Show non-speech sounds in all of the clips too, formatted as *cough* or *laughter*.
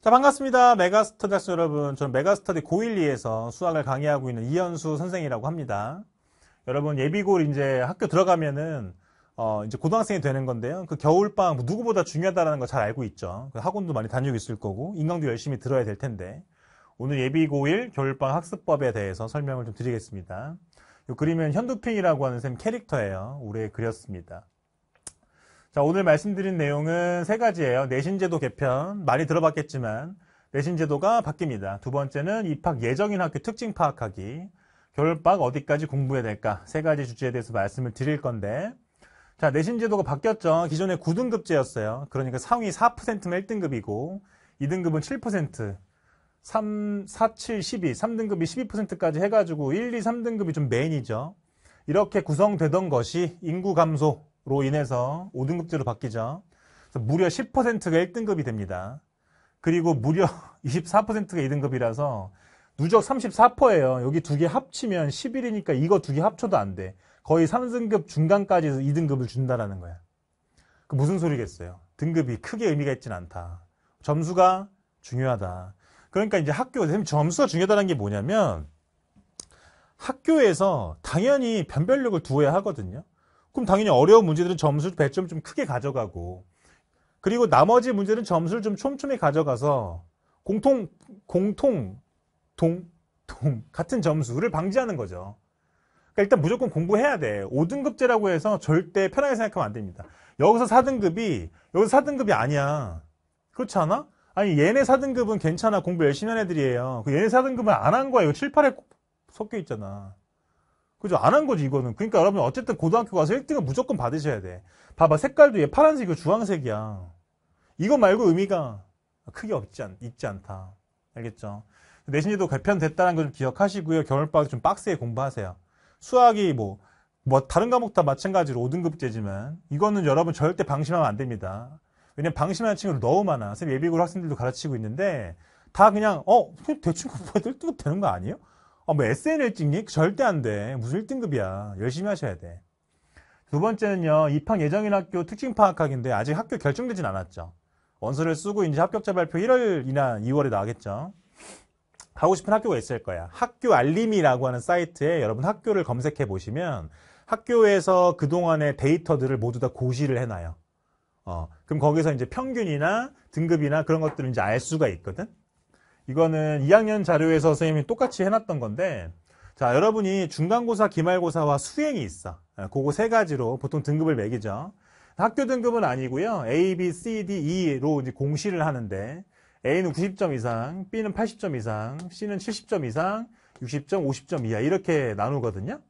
자 반갑습니다. 메가스터디 학생 여러분 저는 메가스터디 고1리에서 수학을 강의하고 있는 이현수 선생이라고 합니다. 여러분 예비고 를 이제 학교 들어가면은 어 이제 고등학생이 되는 건데요. 그 겨울방 뭐 누구보다 중요하다는 걸 잘 알고 있죠. 그 학원도 많이 다니고 있을 거고 인강도 열심히 들어야 될 텐데 오늘 예비고 1 겨울방 학습법에 대해서 설명을 좀 드리겠습니다. 이 그림은 현두핑이라고 하는 쌤 캐릭터예요. 올해 그렸습니다. 자, 오늘 말씀드린 내용은 세 가지예요. 내신제도 개편, 많이 들어봤겠지만 내신제도가 바뀝니다. 두 번째는 입학 예정인 학교 특징 파악하기, 겨울방 어디까지 공부해야 될까 세 가지 주제에 대해서 말씀을 드릴 건데 자 내신제도가 바뀌었죠. 기존에 9등급제였어요. 그러니까 상위 4%는 1등급이고 2등급은 7%, 3, 4, 7, 12, 3등급이 12%까지 해가지고 1, 2, 3등급이 좀 메인이죠. 이렇게 구성되던 것이 인구 감소, 로 인해서 5등급제로 바뀌죠. 무려 10%가 1등급이 됩니다. 그리고 무려 24%가 *laughs* 2등급이라서 누적 34%예요. 여기 두 개 합치면 11이니까 이거 두 개 합쳐도 안 돼. 거의 3등급 중간까지 2등급을 준다라는 거야. 그 무슨 소리겠어요? 등급이 크게 의미가 있진 않다. 점수가 중요하다. 그러니까 이제 학교 점수가 중요하다는 게 뭐냐면 학교에서 당연히 변별력을 두어야 하거든요. 그럼 당연히 어려운 문제들은 점수 배점 좀 크게 가져가고 그리고 나머지 문제는 점수를 좀 촘촘히 가져가서 공통 공통 동동 같은 점수를 방지하는 거죠. 그러니까 일단 무조건 공부해야 돼. 5등급제라고 해서 절대 편하게 생각하면 안 됩니다. 여기서 4등급이 여기서 4등급이 아니야. 그렇지 않아? 아니 얘네 4등급은 괜찮아. 공부 열심히 한 애들이에요. 그 얘네 4등급은 안 한 거야. 이거 7, 8에 섞여 있잖아. 그죠? 안 한 거지, 이거는. 그러니까 여러분, 어쨌든 고등학교 가서 1등은 무조건 받으셔야 돼. 봐봐, 색깔도 얘 파란색이고 주황색이야. 이거 말고 의미가 크게 없지, 않, 있지 않다. 알겠죠? 내신제도 개편됐다는 걸좀 기억하시고요. 겨울방학 좀 빡세게 공부하세요. 수학이 뭐, 뭐, 다른 과목 다 마찬가지로 5등급제지만, 이거는 여러분 절대 방심하면 안 됩니다. 왜냐면 방심하는 친구들 너무 많아. 선생님 예비고로 학생들도 가르치고 있는데, 다 그냥, 어, 대충 공부해도 1등 급 되는 거 아니에요? 어, 뭐 SNL 찍니? 절대 안 돼. 무슨 1등급이야. 열심히 하셔야 돼. 두 번째는요. 입학 예정인 학교 특징 파악하기인데 아직 학교 결정되진 않았죠. 원서를 쓰고 이제 합격자 발표 1월이나 2월에 나가겠죠. 가고 싶은 학교가 있을 거야. 학교 알림이라고 하는 사이트에 여러분 학교를 검색해 보시면 학교에서 그동안의 데이터들을 모두 다 고시를 해놔요. 어, 그럼 거기서 이제 평균이나 등급이나 그런 것들을 이제 알 수가 있거든. 이거는 2학년 자료에서 선생님이 똑같이 해놨던 건데 자 여러분이 중간고사, 기말고사와 수행이 있어. 아, 그거 세 가지로 보통 등급을 매기죠. 학교 등급은 아니고요. A, B, C, D, E로 이제 공시를 하는데 A는 90점 이상, B는 80점 이상, C는 70점 이상, 60점, 50점 이하 이렇게 나누거든요.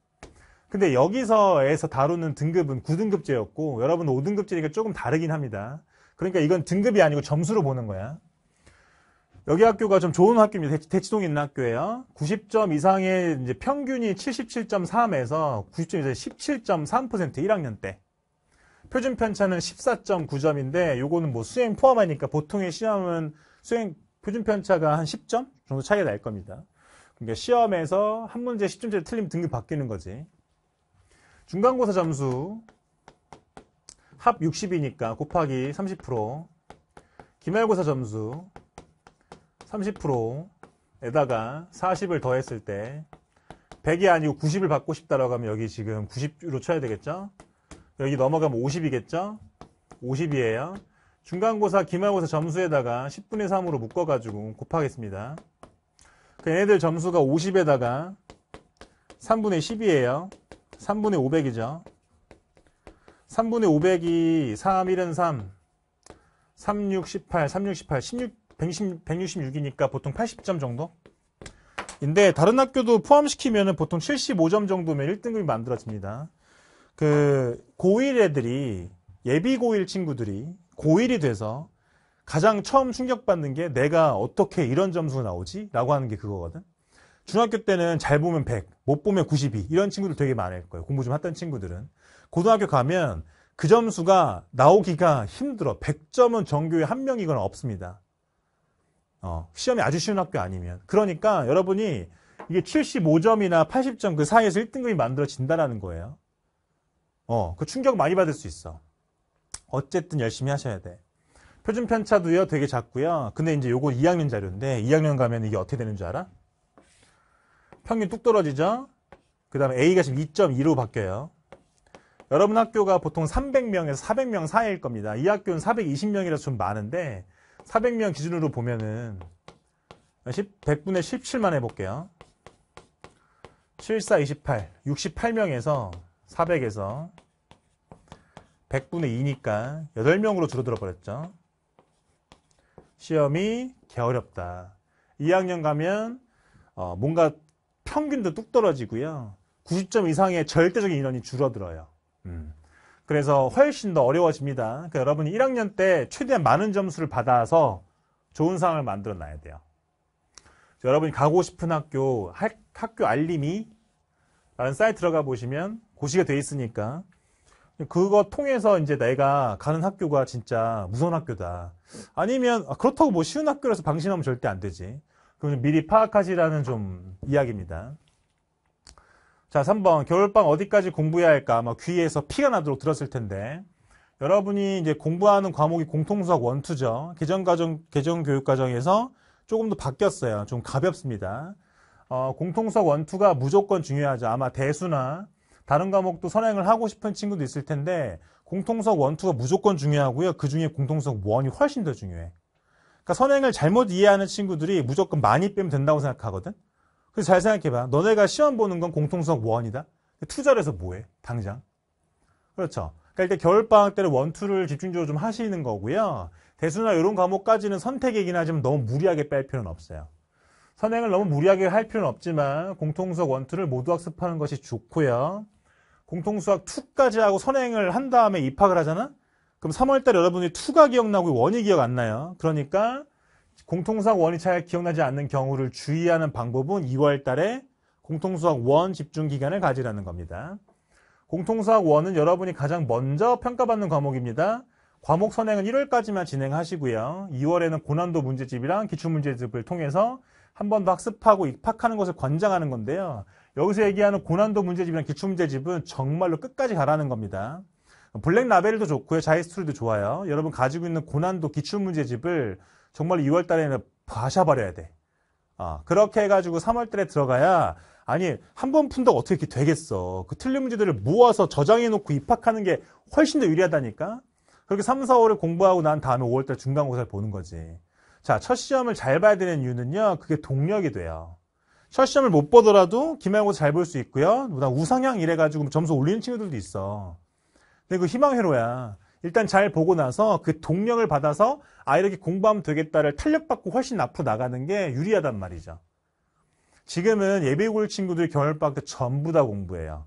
근데 여기서에서 다루는 등급은 9등급제였고 여러분 5등급제니까 조금 다르긴 합니다. 그러니까 이건 등급이 아니고 점수로 보는 거야. 여기 학교가 좀 좋은 학교입니다. 대치, 동에 있는 학교예요. 90점 이상의 이제 평균이 77.3에서 90점 이상 17.3% 1학년 때. 표준 편차는 14.9점인데 요거는 뭐 수행 포함하니까 보통의 시험은 수행 표준 편차가 한 10점 정도 차이가 날 겁니다. 그러니까 시험에서 한 문제 10점짜리 틀리면 등급 바뀌는 거지. 중간고사 점수 합 60이니까 곱하기 30% 기말고사 점수 30%에다가 40을 더했을 때 100이 아니고 90을 받고 싶다라고 하면 여기 지금 90로 으 쳐야 되겠죠? 여기 넘어가면 50이겠죠? 50이에요. 중간고사, 기말고사 점수에다가 10분의 3으로 묶어가지고 곱하겠습니다. 그 얘네들 점수가 50에다가 3분의 10이에요. 3분의 500이죠. 3분의 500이 3, 1은 3, 3, 6, 18, 3, 6, 18, 16, 160, 166이니까 보통 80점 정도? 인데 다른 학교도 포함시키면 보통 75점 정도면 1등급이 만들어집니다. 그 고1 애들이 예비 고1 친구들이 고1이 돼서 가장 처음 충격받는 게 내가 어떻게 이런 점수가 나오지? 라고 하는 게 그거거든. 중학교 때는 잘 보면 100, 못 보면 92 이런 친구들 되게 많을 거예요. 공부 좀 했던 친구들은. 고등학교 가면 그 점수가 나오기가 힘들어. 100점은 전교에 한 명이거나 없습니다. 어, 시험이 아주 쉬운 학교 아니면. 그러니까 여러분이 이게 75점이나 80점 그 사이에서 1등급이 만들어진다라는 거예요. 어, 그 충격 많이 받을 수 있어. 어쨌든 열심히 하셔야 돼. 표준 편차도요, 되게 작고요. 근데 이제 요거 2학년 자료인데 2학년 가면 이게 어떻게 되는 줄 알아? 평균 뚝 떨어지죠? 그 다음에 A가 지금 2.2로 바뀌어요. 여러분 학교가 보통 300명에서 400명 사이일 겁니다. 이 학교는 420명이라서 좀 많은데 400명 기준으로 보면은 10, 100분의 17만 해볼게요. 7, 4, 28, 68명에서 400에서 100분의 2니까 8명으로 줄어들어 버렸죠. 시험이 개어렵다. 2학년 가면 어, 뭔가 평균도 뚝 떨어지고요. 90점 이상의 절대적인 인원이 줄어들어요. 음. 그래서 훨씬 더 어려워집니다. 그러니까 여러분이 1학년 때 최대한 많은 점수를 받아서 좋은 상황을 만들어 놔야 돼요. 여러분이 가고 싶은 학교, 학, 교 알림이 라는 사이트 들어가 보시면 고시가 돼 있으니까 그거 통해서 이제 내가 가는 학교가 진짜 무서운 학교다. 아니면 아, 그렇다고 뭐 쉬운 학교라서 방심하면 절대 안 되지. 그럼 미리 파악하시라는 좀 이야기입니다. 자, 3번. 겨울방 어디까지 공부해야 할까? 아마 뭐 귀에서 피가 나도록 들었을 텐데. 여러분이 이제 공부하는 과목이 공통수학 원투죠. 개정과정, 개정교육과정에서 조금 더 바뀌었어요. 좀 가볍습니다. 어, 공통수학 원투가 무조건 중요하죠. 아마 대수나 다른 과목도 선행을 하고 싶은 친구도 있을 텐데 공통수학 원투가 무조건 중요하고요. 그 중에 공통수학 원이 훨씬 더 중요해. 그러니까 선행을 잘못 이해하는 친구들이 무조건 많이 빼면 된다고 생각하거든. 그래서 잘 생각해봐. 너네가 시험 보는 건 공통수학 원이다. 투자를 해서 뭐해? 당장. 그렇죠. 그러니까 일단 겨울방학 때는 원투를 집중적으로 좀 하시는 거고요. 대수나 이런 과목까지는 선택이긴 하지만 너무 무리하게 뺄 필요는 없어요. 선행을 너무 무리하게 할 필요는 없지만 공통수학 원투를 모두 학습하는 것이 좋고요. 공통수학 2까지 하고 선행을 한 다음에 입학을 하잖아? 그럼 3월달 에 여러분이 2가 기억나고 원이 기억 안 나요. 그러니까 공통수학 1이잘 기억나지 않는 경우를 주의하는 방법은 2월 달에 공통수학 1 집중 기간을 가지라는 겁니다. 공통수학 1은 여러분이 가장 먼저 평가받는 과목입니다. 과목 선행은 1월까지만 진행하시고요. 2월에는 고난도 문제집이랑 기출문제집을 통해서 한 번 더 학습하고 입학하는 것을 권장하는 건데요. 여기서 얘기하는 고난도 문제집이랑 기출문제집은 정말로 끝까지 가라는 겁니다. 블랙 라벨도 좋고요. 자이스리도 좋아요. 여러분 가지고 있는 고난도 기출문제집을 정말 2월 달에는 바샤버려야 돼. 아, 그렇게 해가지고 3월 달에 들어가야 아니 한 번 푼다고 어떻게 이렇게 되겠어. 그 틀린 문제들을 모아서 저장해놓고 입학하는 게 훨씬 더 유리하다니까. 그렇게 3, 4월을 공부하고 난 다음에 5월 달 중간고사를 보는 거지. 자, 첫 시험을 잘 봐야 되는 이유는요. 그게 동력이 돼요. 첫 시험을 못 보더라도 기말고사 잘 볼 수 있고요. 뭐 우상향 이래가지고 점수 올리는 친구들도 있어. 근데 그 희망회로야. 일단 잘 보고 나서 그 동력을 받아서 아 이렇게 공부하면 되겠다를 탄력받고 훨씬 앞으로 나가는 게 유리하단 말이죠. 지금은 예비고일 친구들이 겨울방학 때 전부 다 공부해요.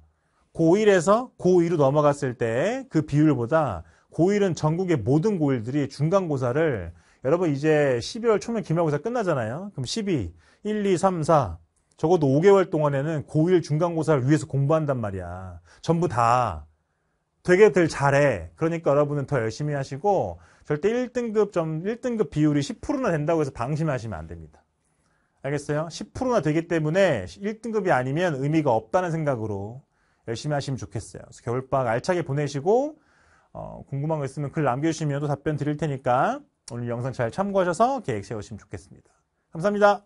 고1에서 고2로 넘어갔을 때 그 비율보다 고1은 전국의 모든 고1들이 중간고사를 여러분 이제 12월 초면 기말고사 끝나잖아요. 그럼 12, 1, 2, 3, 4 적어도 5개월 동안에는 고1 중간고사를 위해서 공부한단 말이야. 전부 다. 되게 들 잘해. 그러니까 여러분은 더 열심히 하시고 절대 1등급 점 1등급 비율이 10%나 된다고 해서 방심하시면 안 됩니다. 알겠어요? 10%나 되기 때문에 1등급이 아니면 의미가 없다는 생각으로 열심히 하시면 좋겠어요. 그래서 겨울방 학 알차게 보내시고 어, 궁금한 거 있으면 글 남겨주시면 또 답변 드릴 테니까 오늘 영상 잘 참고하셔서 계획 세우시면 좋겠습니다. 감사합니다.